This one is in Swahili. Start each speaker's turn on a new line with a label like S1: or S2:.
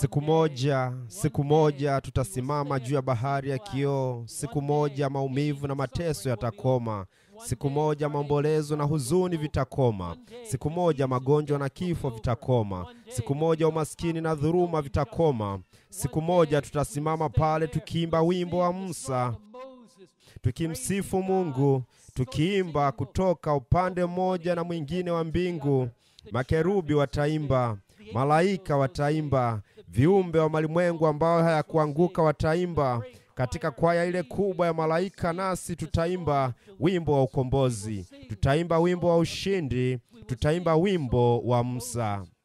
S1: Siku moja, siku moja tutasimama juu ya bahari ya kioo. Siku moja maumivu na mateso yatakoma. Siku moja maombolezo na huzuni vitakoma. Siku moja magonjwa na kifo vitakoma. Siku moja umaskini na dhuruma vitakoma. Siku moja tutasimama pale tukiimba wimbo wa Musa, tukimsifu Mungu, tukiimba kutoka upande mmoja na mwingine wa mbingu. Makerubi wataimba, malaika wataimba viumbe wa malimwengu ambao hayakuanguka wataimba katika kwaya ile kubwa ya malaika, nasi tutaimba wimbo wa ukombozi, tutaimba wimbo wa ushindi, tutaimba wimbo wa Musa.